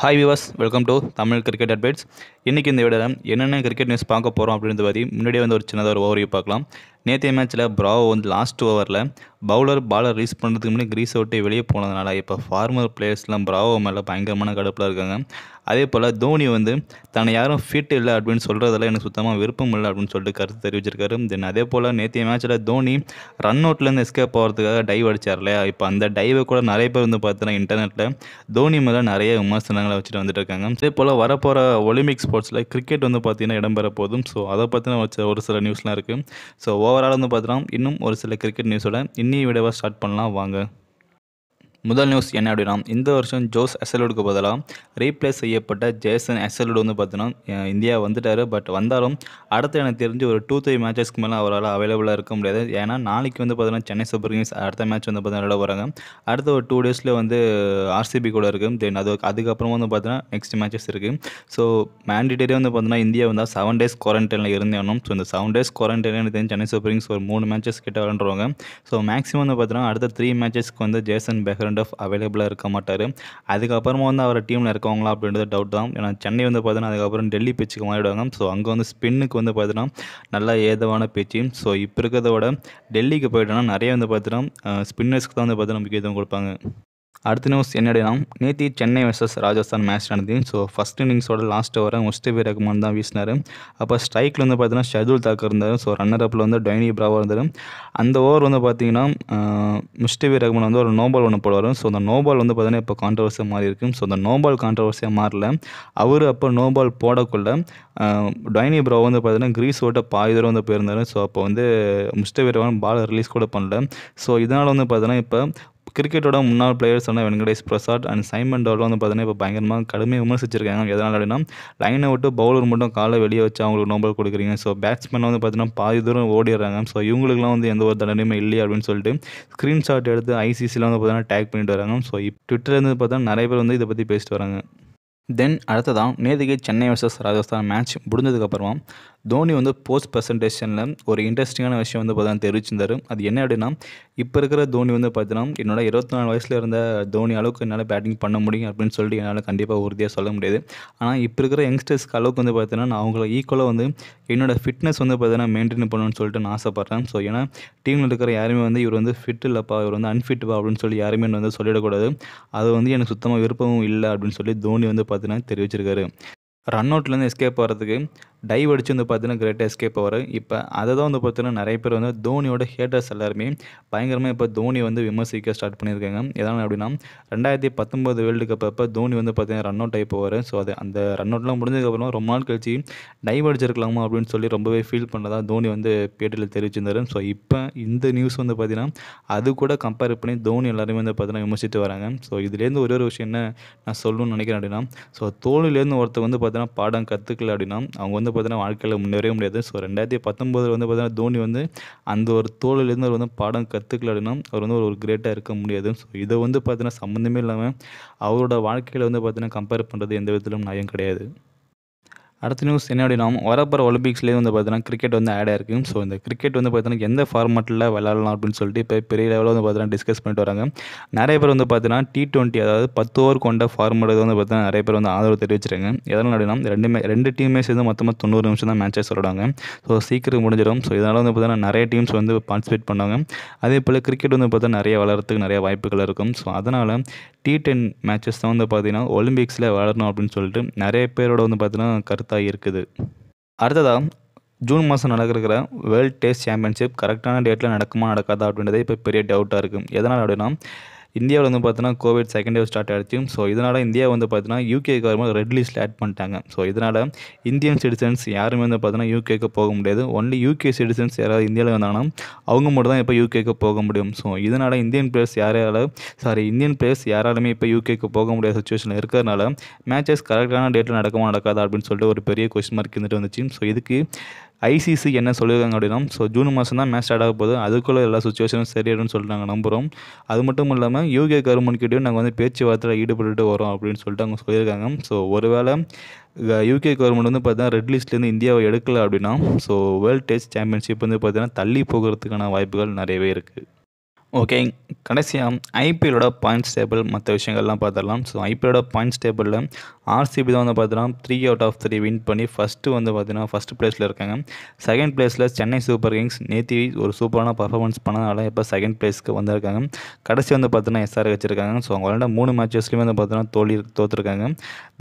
hi விவாஸ் welcome to Tamil cricket updates இன்றைக்கி இந்த விட என்னென்ன கிரிக்கெட் நியூஸ் பார்க்க போகிறோம் அப்படின்றது பற்றி முன்னாடியே வந்து ஒரு சின்னதாக ஒரு ஓவரியை பார்க்கலாம் நேற்றைய மேட்ச்சில் ப்ராவோ வந்து லாஸ்ட் ஓவரில் பவுலர் பாலர் ரீஸ் பண்ணுறதுக்கு முன்னாடி கிரீஸ் அவுட்டே வெளியே போனதுனால இப்போ ஃபார்மர் பிளேயர்ஸ்லாம் ப்ராவோ மேலே பயங்கரமான கடுப்பில் இருக்காங்க அதே போல் தோனி வந்து தன்னை யாரும் ஃபிட் இல்லை அப்படின்னு சொல்கிறதெல்லாம் எனக்கு சுத்தமாக விருப்பம் இல்லை அப்படின்னு சொல்லிட்டு கருத்து தெரிவிச்சிருக்காரு தென் அதே போல் நேற்றைய மேட்ச்சில் தோனி ரன் அவுட்லேருந்து எஸ்கேப் ஆகிறதுக்காக டைவ் அடிச்சார் இல்லையா இப்போ அந்த டைவை கூட நிறைய பேர் வந்து பார்த்தீங்கன்னா இன்டர்நெட்டில் தோனி மேலே நிறைய விமர்சனங்களை வச்சுட்டு வந்துட்டு இருக்காங்க அதே போல் வரப்போகிற ஒலிம்பிக் ஸ்போர்ட்ஸில் கிரிக்கெட் வந்து பார்த்திங்கன்னா இடம்பெற போதும் ஸோ அதை பற்றின வச்ச ஒரு சில நியூஸ்லாம் இருக்குது ஸோ ஓவரால் வந்து பார்த்தோன்னா இன்னும் ஒரு சில கிரிக்கெட் நியூஸோட இன்னைய விடவை ஸ்டார்ட் பண்ணலாம் வாங்க முதல் நியூஸ் என்ன அப்படின்னா இந்த வருஷம் ஜோஸ் அசலோடுக்கு பதிலாக ரீப்ளேஸ் செய்யப்பட்ட ஜேசன் அசலோடு வந்து பார்த்தீங்கன்னா இந்தியா வந்துட்டார் பட் வந்தாலும் அடுத்து எனக்கு தெரிஞ்சு ஒரு டூ த்ரீ மேட்சஸ்க்கு மேலே அவரால் அவைலபிளாக இருக்க முடியாது ஏன்னா நாளைக்கு வந்து பார்த்தீங்கன்னா சென்னை சூப்பர் கிங்ஸ் அடுத்த மேட்ச் வந்து பார்த்தீங்கன்னா விளையாட போகிறாங்க அடுத்த ஒரு டூ டேஸில் வந்து ஆர்சிபி கூட இருக்குது தென் அது அதுக்கப்புறம் வந்து பார்த்தீங்கன்னா நெக்ஸ்ட் மேட்சஸ் இருக்குது ஸோ மேண்டிடேரி வந்து பார்த்தீங்கன்னா இந்தியா வந்தால் செவன் டேஸ் குவாரண்டைனில் இருந்தேனும் ஸோ இந்த செவன் டேஸ் குவாரண்டைனில் எனக்கு தெரிஞ்சு சென்னை சூப்பர் கிங்ஸ் ஒரு மூணு மேட்சஸ் கிட்ட விளாண்டுருவாங்க ஸோ மேக்ஸிமம் வந்து பார்த்தீங்கன்னா அடுத்த த்ரீ மேட்சஸ்க்கு வந்து ஜேசன் பெஹரன் செகண்ட் ஆஃப் அவைலபிளாக இருக்க மாட்டார் அதுக்கப்புறமா வந்து அவர் டீமில் இருக்கவங்களா அப்படின்றது டவுட் தான் ஏன்னா சென்னை வந்து பார்த்தீங்கன்னா அதுக்கப்புறம் டெல்லி பேச்சுக்கு மாறிடுவாங்க ஸோ அங்கே வந்து ஸ்பின்னுக்கு வந்து பார்த்தீங்கன்னா நல்லா ஏதவான பேச்சு ஸோ இப்போ இருக்கிறத விட டெல்லிக்கு போயிட்டோன்னா நிறைய வந்து பார்த்தீங்கன்னா ஸ்பின்னர்ஸ்க்கு தான் வந்து பார்த்தீங்கன்னா முக்கியத்துவம் கொடுப்பாங்க அடுத்த நியூஸ் என்னடினா நேத்தி சென்னை வர்சஸ் ராஜஸ்தான் மேட்ச் நடந்தது ஸோ ஃபஸ்ட் இன்னிங்ஸோட லாஸ்ட் ஓவரை முஸ்தபி ரகுமான் தான் வீசினார் அப்போ ஸ்ட்ரைக்கில் வந்து பார்த்தீங்கன்னா ஷர்துல் தாக்கர் இருந்தார் ஸோ ரன்னர் அப்பில் வந்து டைனி பிராவாக இருந்தார் அந்த ஓவர் வந்து பார்த்தீங்கன்னா முஸ்தபி ரகுமான் வந்து ஒரு நோபால் ஒன்று போடுவார் ஸோ அந்த நோபால் வந்து பார்த்தீங்கன்னா இப்போ கான்ட்ரவர்சியாக மாறி இருக்கு ஸோ அந்த நோபால் கான்ட்ரவர்சியாக மாறல அவர் அப்போ நோபால் போடக்குள்ள டைனி ப்ராவ் வந்து பார்த்தீங்கன்னா கிரீஸ் ஓட்ட பாதி வந்து போயிருந்தார் ஸோ அப்போ வந்து முஸ்தபி ரகுமான் பால் ரிலீஸ் கூட பண்ணல ஸோ இதனால் வந்து பார்த்தீங்கன்னா இப்போ கிரிக்கெட்டோட முன்னாள் பிளேயர்ஸான Venkatesh Prasad and Simon Doull வந்து பார்த்தீங்கன்னா இப்போ பயங்கரமாக கடுமையாக விமர்சிச்சிருக்காங்க எதனால் அப்படின்னா லைனை விட்டு பவுலர் மட்டும் காலை வெளியே வச்சு அவங்களுக்கு நோம்பல் கொடுக்குறீங்க ஸோ பேட்ஸ்மேன் வந்து பார்த்தீங்கன்னா பாதி தூரம் ஓடிடுறாங்க ஸோ இவங்களுக்குலாம் வந்து எந்த ஒரு தண்டனையுமே இல்லையா அப்படின்னு சொல்லிட்டு ஸ்க்ரீன்ஷாட் எடுத்து ஐசிசியில் வந்து பார்த்தீங்கன்னா டேக் பண்ணிட்டு வராங்க ஸோ ட்விட்டர்லேருந்து பார்த்தா நிறைய பேர் வந்து இதை பற்றி பேசிட்டு வராங்க தென் தான் நேதிகை சென்னை வர்சஸ் ராஜஸ்தான் மேட்ச் முடிஞ்சதுக்கப்புறமா தோனி வந்து போஸ்ட் ப்ரெசன்டேஷனில் ஒரு இன்ட்ரெஸ்டிங்கான விஷயம் வந்து பார்த்தீங்கன்னா தெரிவிச்சிருந்தார் அது என்ன அப்படின்னா இப்போ இருக்கிற தோனி வந்து பார்த்தீங்கன்னா என்னோட இருபத்தி நாலு வயசில் இருந்த தோனி அளவுக்கு என்னால் பேட்டிங் பண்ண முடியும் அப்படின்னு சொல்லிட்டு என்னால் கண்டிப்பாக உறுதியாக சொல்ல முடியாது ஆனால் இப்போ இருக்கிற யங்ஸ்டர்ஸ்க்கு அளவுக்கு வந்து பார்த்தீங்கன்னா நான் அவங்கள ஈக்குவலாக வந்து என்னோடய ஃபிட்னஸ் வந்து பார்த்தீங்கன்னா மெயின்டைன் பண்ணணும்னு சொல்லிட்டு நான் ஆசைப்பட்றேன் ஸோ ஏன்னா டீமில் இருக்கிற யாருமே வந்து இவர் வந்து ஃபிட் இல்லைப்பா இவர் வந்து அன்ஃபிட்டுப்பா அப்படின்னு சொல்லி யாருமே வந்து சொல்லிடக்கூடாது அது வந்து எனக்கு சுத்தமாக விருப்பமும் இல்லை அப்படின்னு சொல்லி தோனி வந்து பார்த்தீங்கன்னா தெரிவிச்சிருக்காரு ரன் அவுட்லேருந்து எஸ்கேப் ஆகிறதுக்கு டைவ் அடிச்சு வந்து பார்த்தீங்கன்னா கிரேட் எஸ்கேப் ஆவார் இப்போ அதை தான் வந்து பார்த்தீங்கன்னா நிறைய பேர் வந்து தோனியோட ஹேட்டர்ஸ் எல்லாருமே பயங்கரமாக இப்போ தோனி வந்து விமர்சிக்க ஸ்டார்ட் பண்ணியிருக்காங்க எதனால் அப்படின்னா ரெண்டாயிரத்தி பத்தொம்போது வேர்ல்டு கப் அப்போ தோனி வந்து பார்த்தீங்கன்னா ரன் அவுட் ஆகி போவார் ஸோ அது அந்த ரன் அவுட்லாம் முடிஞ்சதுக்கப்புறம் ரொம்ப நாள் கழிச்சு டைவ் அடிச்சிருக்கலாமா அப்படின்னு சொல்லி ரொம்பவே ஃபீல் பண்ணதா தோனி வந்து பேட்டியில் தெரிவிச்சிருந்தார் ஸோ இப்போ இந்த நியூஸ் வந்து பார்த்தீங்கன்னா அது கூட கம்பேர் பண்ணி தோனி எல்லாருமே வந்து பார்த்தீங்கன்னா விமர்சித்து வராங்க ஸோ இதுலேருந்து ஒரு ஒரு விஷயம் என்ன நான் சொல்லணும்னு நினைக்கிறேன் அப்படின்னா ஸோ தோனிலேருந்து ஒருத்தர் வந்து பார்த்தீங்கன்னா பாடம் கற்றுக்கல அப்படின்னா அவங்க வந்து பார்த்தீங்கன்னா வாழ்க்கையில் முன்னேறவே முடியாது ஸோ ரெண்டாயிரத்தி பத்தொம்போதில் வந்து பார்த்தீங்கன்னா தோனி வந்து அந்த ஒரு தோழிலேருந்து அவர் வந்து பாடம் கற்றுக்கல அப்படின்னா அவர் வந்து ஒரு கிரேட்டாக இருக்க முடியாது ஸோ இதை வந்து பார்த்தீங்கன்னா சம்மந்தமே இல்லாமல் அவரோட வாழ்க்கையில் வந்து பார்த்தீங்கன்னா கம்பேர் பண்ணுறது எந்த விதத்திலும் நியாயம் கிடையாது அடுத்த நியூஸ் என்ன அப்படின்னா வரப்போகிற ஒலிம்பிக்ஸ்லேயே வந்து பார்த்தீங்கன்னா கிரிக்கெட் வந்து ஆட் ஆயிருக்கு ஸோ இந்த கிரிக்கெட் வந்து பார்த்தீங்கன்னா எந்த ஃபார்மெட்டில் விளாடலாம் அப்படின்னு சொல்லிட்டு இப்போ பெரிய லெவலில் வந்து பார்த்தீங்கன்னா டிஸ்கஸ் பண்ணிட்டு வராங்க நிறைய பேர் வந்து பார்த்தீங்கன்னா டி டுவெண்ட்டி அதாவது பத்து ஓவர் கொண்ட ஃபார்மெட் வந்து பார்த்தீங்கன்னா நிறைய பேர் வந்து ஆதரவு தெரிவிச்சிருக்காங்க எதனால் அப்படின்னா ரெண்டுமே ரெண்டு டீமே சேர்ந்து மொத்தமாக தொண்ணூறு நிமிஷம் தான் மேட்சஸ் விளாடுவாங்க ஸோ சீக்கிரம் முடிஞ்சிடும் ஸோ இதனால் வந்து பார்த்தீங்கன்னா நிறைய டீம்ஸ் வந்து பார்ட்டிசிபேட் பண்ணுவாங்க அதே போல் கிரிக்கெட் வந்து பார்த்தா நிறைய வளர்கிறதுக்கு நிறைய வாய்ப்புகள் இருக்கும் ஸோ அதனால் டி டென் மேட்சஸ் தான் வந்து பார்த்தீங்கன்னா ஒலிம்பிக்ஸில் வளரணும் அப்படின்னு சொல்லிட்டு நிறைய பேரோட வந்து பார்த்தீங்கன்னா கருத்து ஒர்த்தாக இருக்குது அடுத்ததாக ஜூன் மாதம் நடக்கிற வேர்ல்ட் டேஸ்ட் சாம்பியன்ஷிப் கரெக்டான டேட்டில் நடக்குமா நடக்காதா அப்படின்றதே இப்போ பெரிய டவுட்டாக இருக்குது எதனால் அப்படின்னா இந்தியாவில் வந்து பார்த்தீங்கன்னா கோவிட் செகண்ட் வேவ் ஸ்டார்ட் ஆகிடுச்சு ஸோ இதனால் இந்தியா வந்து பார்த்தீங்கன்னா யூகே கவர்மெண்ட் ரெட் லிஸ்ட்டில் ஆட் பண்ணிட்டாங்க ஸோ இதனால் இந்தியன் சிட்டிசன்ஸ் யாருமே வந்து பார்த்தீங்கன்னா யூகேக்கு போக முடியாது ஒன்லி யூகே சிட்டிசன்ஸ் யாராவது இந்தியாவில் வந்தாங்கன்னா அவங்க மட்டும் தான் இப்போ யூகேக்கு போக முடியும் ஸோ இதனால் இந்தியன் பிளேயர்ஸ் யாரால சாரி இந்தியன் பிளேயர்ஸ் யாராலுமே இப்போ யூகேக்கு போக முடியாத சுச்சுவேஷனில் இருக்கிறதுனால மேட்சஸ் கரெக்டான டேட்டில் நடக்குமா நடக்காதா அப்படின்னு சொல்லிட்டு ஒரு பெரிய கொஸ்டின் மார்க் இருந்துட்டு வந்துச்சு ஸோ இதுக்கு ஐசிசி என்ன சொல்லியிருக்காங்க அப்படின்னா ஸோ ஜூன் மாதம் தான் மேட்ச் ஸ்டார்ட் ஆக போகுது அதுக்குள்ளே எல்லா சுச்சுவேஷனும் சரியாயிடும்னு சொல்லிட்டு நாங்கள் நம்புகிறோம் அது மட்டும் இல்லாமல் யூகே கிட்டையும் நாங்கள் வந்து பேச்சுவார்த்தையில் ஈடுபட்டு வரோம் அப்படின்னு சொல்லிட்டு அவங்க சொல்லியிருக்காங்க ஸோ ஒருவேளை யூகே கவர்மெண்ட் வந்து பார்த்தீங்கன்னா ரெட் லிஸ்ட்லேருந்து இந்தியாவை எடுக்கலை அப்படின்னா ஸோ வேர்ல்டு டெஸ்ட் சாம்பியன்ஷிப் வந்து பார்த்தீங்கன்னா தள்ளி போகிறதுக்கான வாய்ப்புகள் நிறையவே இருக்குது ஓகே கடைசியாக ஐபிஎலோட பாயிண்ட்ஸ் டேபிள் மற்ற விஷயங்கள்லாம் பார்த்துடலாம் ஸோ ஐபிஎலோட பாயிண்ட்ஸ் டேபிளில் ஆர்சிபி தான் வந்து பார்த்தீங்கன்னா three out of three win பண்ணி ஃபஸ்ட்டு வந்து பார்த்தீங்கன்னா ஃபஸ்ட் ப்ளேஸில் இருக்காங்க செகண்ட் ப்ளேஸில் சென்னை சூப்பர் கிங்ஸ் நேத்தி ஒரு சூப்பரான பர்ஃபார்மன்ஸ் பண்ணனால இப்போ செகண்ட் ப்ளேஸ்க்கு வந்திருக்காங்க கடைசி வந்து பார்த்தீங்கன்னா எஸ்ஆர் வச்சிருக்காங்க ஸோ அவங்க விளாண்ட மூணு மேட்சஸ்லேயுமே வந்து பார்த்தோன்னா தோல்வி தோற்றுருக்காங்க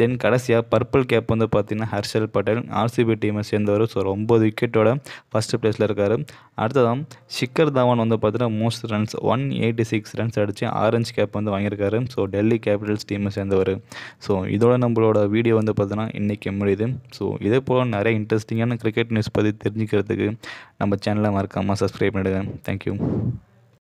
தென் கடைசியாக பர்பிள் கேப் வந்து பார்த்தீங்கன்னா ஹர்ஷல் பட்டேல் ஆர்சிபி டீமை சேர்ந்தவர் ஸோ ஒரு ஒம்பது விக்கெட்டோட ஃபஸ்ட்டு ப்ளேஸில் இருக்கார் அடுத்ததான் ஷிக்கர் தவான் வந்து பார்த்தீங்கன்னா most runs one eighty six runs அடித்து ஆரஞ்சு கேப் வந்து வாங்கியிருக்காரு ஸோ டெல்லி கேபிட்டல்ஸ் டீமை சேர்ந்தவர் ஸோ இதோட நம்மளோட வீடியோ வந்து பார்த்தோன்னா இன்றைக்கி முடியுது ஸோ இதே போல் நிறைய இன்ட்ரெஸ்டிங்கான கிரிக்கெட் நியூஸ் பற்றி தெரிஞ்சுக்கிறதுக்கு நம்ம சேனலை மறக்காமல் சப்ஸ்கிரைப் பண்ணிவிடுங்க தேங்க்யூ